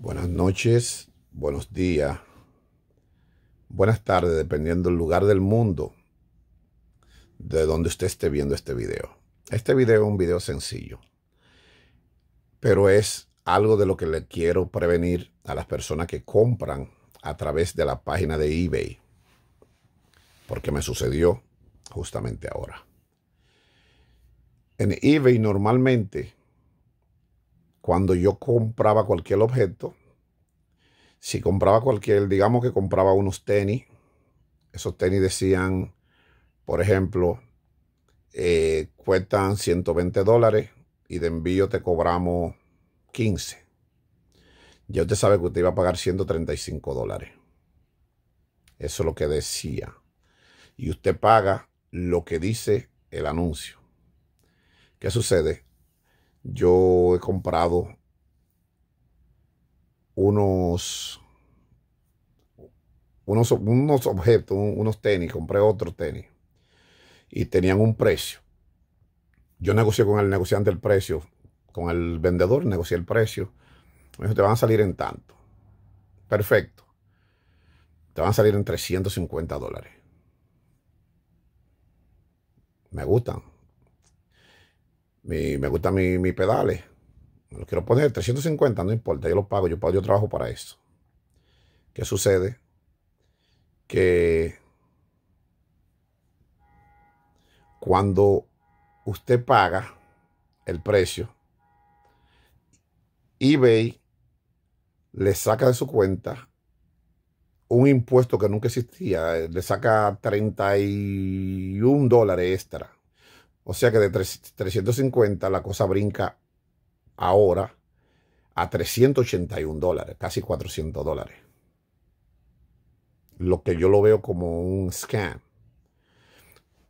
Buenas noches, buenos días, buenas tardes, dependiendo del lugar del mundo de donde usted esté viendo este video. Este video es un video sencillo, pero es algo de lo que le quiero prevenir a las personas que compran a través de la página de eBay, porque me sucedió justamente ahora. En eBay normalmente cuando yo compraba cualquier objeto, si compraba cualquier, digamos que compraba unos tenis, esos tenis decían, por ejemplo, eh, cuestan 120 dólares y de envío te cobramos 15. Ya usted sabe que usted iba a pagar 135 dólares. Eso es lo que decía. Y usted paga lo que dice el anuncio. ¿Qué sucede? Yo he comprado unos, unos, objetos, unos tenis, compré otro tenis y tenían un precio. Yo negocié con el negociante el precio, con el vendedor negocié el precio. Me dijo, te van a salir en tanto. Perfecto. Te van a salir en 350 dólares. Me gustan me gustan mis mi pedales. Los quiero poner 350, no importa, yo los pago, yo, pago, yo trabajo para eso. ¿Qué sucede? Que cuando usted paga el precio, eBay le saca de su cuenta un impuesto que nunca existía, le saca 31 dólares extra o sea que de 350 la cosa brinca ahora a 381 dólares, casi 400 dólares. Lo que yo lo veo como un scam.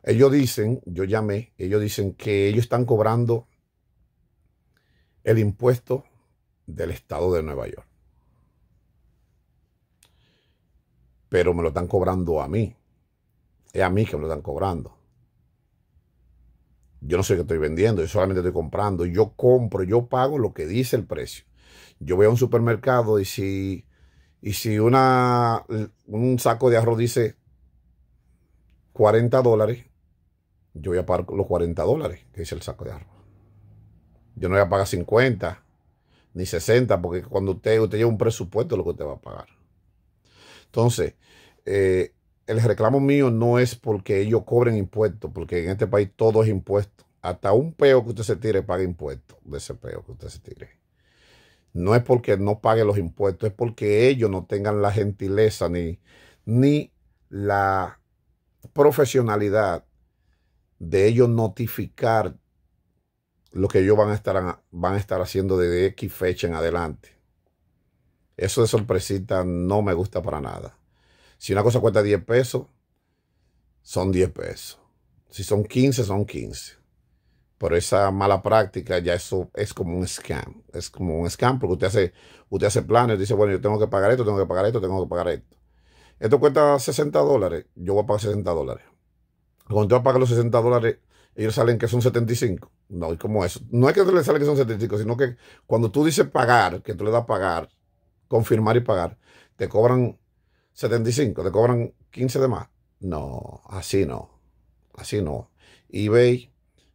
Ellos dicen, yo llamé, ellos dicen que ellos están cobrando el impuesto del estado de Nueva York. Pero me lo están cobrando a mí. Es a mí que me lo están cobrando. Yo no sé qué estoy vendiendo, yo solamente estoy comprando. Yo compro, yo pago lo que dice el precio. Yo voy a un supermercado y si, y si una, un saco de arroz dice 40 dólares, yo voy a pagar los 40 dólares que dice el saco de arroz. Yo no voy a pagar 50 ni 60, porque cuando usted, lleva un presupuesto, es lo que usted va a pagar. Entonces, eh, el reclamo mío no es porque ellos cobren impuestos, porque en este país todo es impuesto. Hasta un peo que usted se tire paga impuestos de ese peo que usted se tire. No es porque no pague los impuestos, es porque ellos no tengan la gentileza ni, ni la profesionalidad de ellos notificar lo que ellos van a estar, van a estar haciendo desde X fecha en adelante. Eso de sorpresita no me gusta para nada. Si una cosa cuesta 10 pesos, son 10 pesos. Si son 15, son 15. Pero esa mala práctica ya eso es como un scam. Es como un scam porque usted hace, usted hace planes, dice, bueno, yo tengo que pagar esto, tengo que pagar esto, tengo que pagar esto. Esto cuesta 60 dólares, yo voy a pagar 60 dólares. Cuando tú vas a pagar los 60 dólares, ellos salen que son 75. No, es como eso. No es que le salen que son 75, sino que cuando tú dices pagar, que tú le das pagar, confirmar y pagar, te cobran 75, te cobran 15 de más. No, así no. Así no. eBay,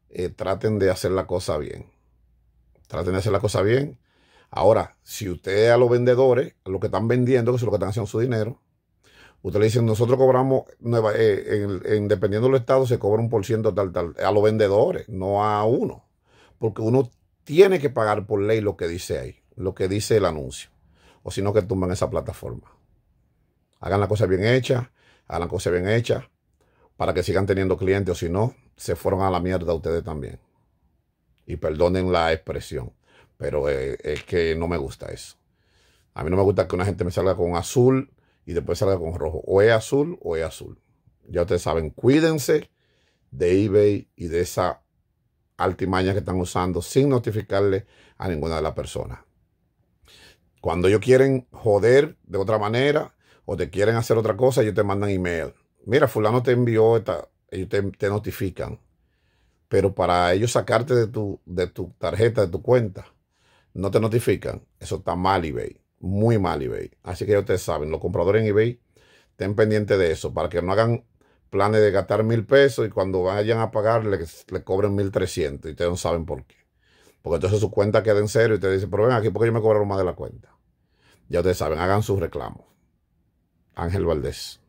eh, traten de hacer la cosa bien. Traten de hacer la cosa bien. Ahora, si usted a los vendedores, a los que están vendiendo, que son los que están haciendo su dinero, usted le dicen, nosotros cobramos, nueva, eh, dependiendo del estado, se cobra un por ciento tal, tal, a los vendedores, no a uno. Porque uno tiene que pagar por ley lo que dice ahí, lo que dice el anuncio. O si no, que tumban esa plataforma hagan la cosa bien hecha, hagan la cosa bien hecha, para que sigan teniendo clientes, o si no, se fueron a la mierda ustedes también. Y perdonen la expresión, pero eh, es que no me gusta eso. A mí no me gusta que una gente me salga con azul y después salga con rojo. O es azul o es azul. Ya ustedes saben, cuídense de eBay y de esa altimaña que están usando sin notificarle a ninguna de las personas. Cuando ellos quieren joder de otra manera, o te quieren hacer otra cosa, ellos te mandan email. Mira, fulano te envió esta, ellos te, notifican. Pero para ellos sacarte de tu, de tu tarjeta, de tu cuenta, no te notifican. Eso está mal eBay, muy mal eBay. Así que ya ustedes saben, los compradores en eBay, estén pendientes de eso, para que no hagan planes de gastar mil pesos y cuando vayan a pagar le, cobren mil trescientos y ustedes no saben por qué. Porque entonces su cuenta queda en cero y te dicen, pero ven aquí ¿por qué yo me cobraron más de la cuenta. Ya ustedes saben, hagan sus reclamos. Ángel Valdés.